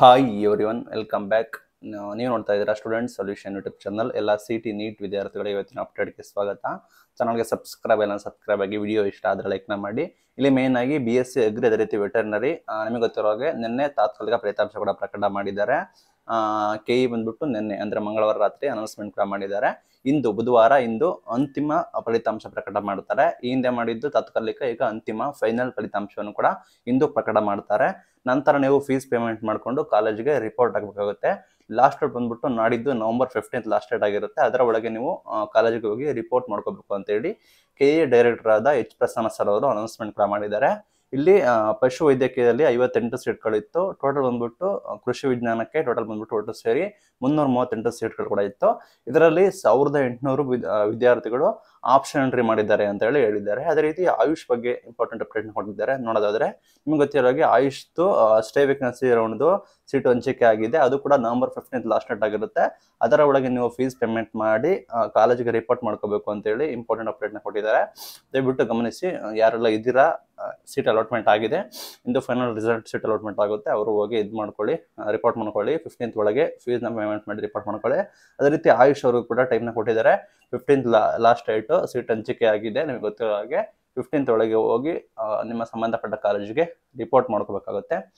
hi everyone welcome back ನೀವು ನೋಡ್ತಾ ಇದ್ದೀರಾ ಸ್ಟೂಡೆಂಟ್ ಸೊಲ್ಯೂಷನ್ ಯೂಟ್ಯೂಬ್ ಚಾನಲ್ ಎಲ್ಲ ಸಿ ಟಿ ನೀಟ್ ವಿದ್ಯಾರ್ಥಿಗಳಿಗೆ ಇವತ್ತಿನ ಅಪ್ಡೇಟ್ಗೆ ಸ್ವಾಗತ ಚಾನಲ್ಗೆ ಸಬ್ಸ್ಕ್ರೈಬ್ ಎಲ್ಲ ಸಬ್ಸ್ಕ್ರೈಬ್ ಆಗಿ ವಿಡಿಯೋ ಇಷ್ಟ ಆದರೆ ಲೈಕ್ನ ಮಾಡಿ ಇಲ್ಲಿ ಮೇನ್ ಆಗಿ ಬಿ ಎಸ್ ಸಿ ಅಗ್ರಿ ಅದೇ ರೀತಿ ವೆಟರ್ನರಿ ನಿಮಗೆ ಗೊತ್ತಿರೋ ಹಾಗೆ ನಿನ್ನೆ ತಾತ್ಕಾಲಿಕ ಫಲಿತಾಂಶ ಕೂಡ ಪ್ರಕಟ ಮಾಡಿದ್ದಾರೆ ಕೆ ಇ ಬಂದ್ಬಿಟ್ಟು ನಿನ್ನೆ ಅಂದ್ರೆ ಮಂಗಳವಾರ ರಾತ್ರಿ ಅನೌನ್ಸ್ಮೆಂಟ್ ಕೂಡ ಮಾಡಿದ್ದಾರೆ ಇಂದು ಬುಧವಾರ ಇಂದು ಅಂತಿಮ ಫಲಿತಾಂಶ ಪ್ರಕಟ ಮಾಡ್ತಾರೆ ಈ ಹಿಂದೆ ಮಾಡಿದ್ದು ತಾತ್ಕಾಲಿಕ ಈಗ ಅಂತಿಮ ಫೈನಲ್ ಫಲಿತಾಂಶವನ್ನು ಕೂಡ ಇಂದು ಪ್ರಕಟ ಮಾಡ್ತಾರೆ ನಂತರ ನೀವು ಫೀಸ್ ಪೇಮೆಂಟ್ ಮಾಡಿಕೊಂಡು ಕಾಲೇಜಿಗೆ ರಿಪೋರ್ಟ್ ಆಗಬೇಕಾಗುತ್ತೆ ಲಾಸ್ಟ್ ಡೇಟ್ ಬಂದ್ಬಿಟ್ಟು ನಾಡಿದ್ದು ನವಂಬರ್ ಫಿಫ್ಟೀನ್ತ್ ಲಾಸ್ಟ್ ಡೇಟ್ ಆಗಿರುತ್ತೆ ಅದರ ಒಳಗೆ ನೀವು ಕಾಲೇಜಿಗೆ ಹೋಗಿ ರಿಪೋರ್ಟ್ ಮಾಡ್ಕೋಬೇಕು ಅಂತೇಳಿ ಕೆ ಎ ಡೈರೆಕ್ಟರ್ ಆದ ಎಚ್ ಪ್ರಸನ್ನ ಸರ್ ಅವರು ಅನೌನ್ಸ್ಮೆಂಟ್ ಕೂಡ ಮಾಡಿದ್ದಾರೆ ಇಲ್ಲಿ ಪಶು ವೈದ್ಯಕೀಯದಲ್ಲಿ ಐವತ್ತೆಂಟು ಸೀಟ್ಗಳಿತ್ತು ಟೋಟಲ್ ಬಂದ್ಬಿಟ್ಟು ಕೃಷಿ ವಿಜ್ಞಾನಕ್ಕೆ ಟೋಟಲ್ ಬಂದ್ಬಿಟ್ಟು ಟೋಟಲ್ ಸೇರಿ ಮುನ್ನೂರ ಮೂವತ್ತೆಂಟು ಸೀಟ್ಗಳು ಕೂಡ ಇತ್ತು ಇದರಲ್ಲಿ ಸಾವಿರದ ಎಂಟುನೂರು ವಿದ್ಯಾರ್ಥಿಗಳು ಆಪ್ಷನ್ ಎಂಟ್ರಿ ಮಾಡಿದ್ದಾರೆ ಅಂತ ಹೇಳಿ ಹೇಳಿದ್ದಾರೆ ಅದೇ ರೀತಿ ಆಯುಷ್ ಬಗ್ಗೆ ಇಂಪಾರ್ಟೆಂಟ್ ಅಪ್ಡೇಟ್ ಕೊಟ್ಟಿದ್ದಾರೆ ನೋಡೋದಾದ್ರೆ ನಿಮ್ಗೆ ಗೊತ್ತಿರೋ ಹಾಗೆ ಆಯುಷ್ದು ಸ್ಟೇ ವೇಕೆನ್ಸಿ ರೌಂಡ್ದು ಸೀಟ್ ಹಂಚಿಕೆ ಆಗಿದೆ ಅದು ಕೂಡ ನವೆಂಬರ್ ಫಿಫ್ಟೀನ್ ಲಾಸ್ಟ್ ಡೇಟ್ ಆಗಿರುತ್ತೆ ಅದರ ಒಳಗೆ ನೀವು ಫೀಸ್ ಪೇಮೆಂಟ್ ಮಾಡಿ ಕಾಲೇಜಿಗೆ ರಿಪೋರ್ಟ್ ಮಾಡ್ಕೋಬೇಕು ಅಂತೇಳಿ ಇಂಪಾರ್ಟೆಂಟ್ ಅಪ್ಡೇಟ್ನ ಕೊಟ್ಟಿದ್ದಾರೆ ದಯವಿಟ್ಟು ಗಮನಿಸಿ ಯಾರೆಲ್ಲ ಇದ್ದೀರಾ ಸೀಟ್ ಅಲಾಟ್ಮೆಂಟ್ ಆಗಿದೆ ಇಂದು ಫೈನಲ್ ರಿಸಲ್ಟ್ ಸೀಟ್ ಅಲಾಟ್ಮೆಂಟ್ ಆಗುತ್ತೆ ಅವರು ಹೋಗಿ ಇದು ಮಾಡ್ಕೊಳ್ಳಿ ರಿಪೋರ್ಟ್ ಮಾಡ್ಕೊಳ್ಳಿ ಫಿಫ್ಟೀನ್ತ್ ಒಳಗೆ ಫೀಸ್ನ ಪೇಮೆಂಟ್ ಮಾಡಿ ರಿಪೋರ್ಟ್ ಮಾಡ್ಕೊಳ್ಳಿ ಅದೇ ರೀತಿ ಆಯುಷ್ ಅವರು ಕೂಡ ಟೈಮ್ನ ಕೊಟ್ಟಿದ್ದಾರೆ ಫಿಫ್ಟೀನ್ತ್ ಲಾಸ್ಟ್ ಡೇಟು ಸೀಟ್ ಹಂಚಿಕೆ ಆಗಿದೆ ನಿಮಗೆ ಗೊತ್ತಿರೋ ಹಾಗೆ ಫಿಫ್ಟೀನ್ತ್ ಒಳಗೆ ಹೋಗಿ ನಿಮ್ಮ ಸಂಬಂಧಪಟ್ಟ ಕಾಲೇಜಿಗೆ ರಿಪೋರ್ಟ್ ಮಾಡ್ಕೋಬೇಕಾಗುತ್ತೆ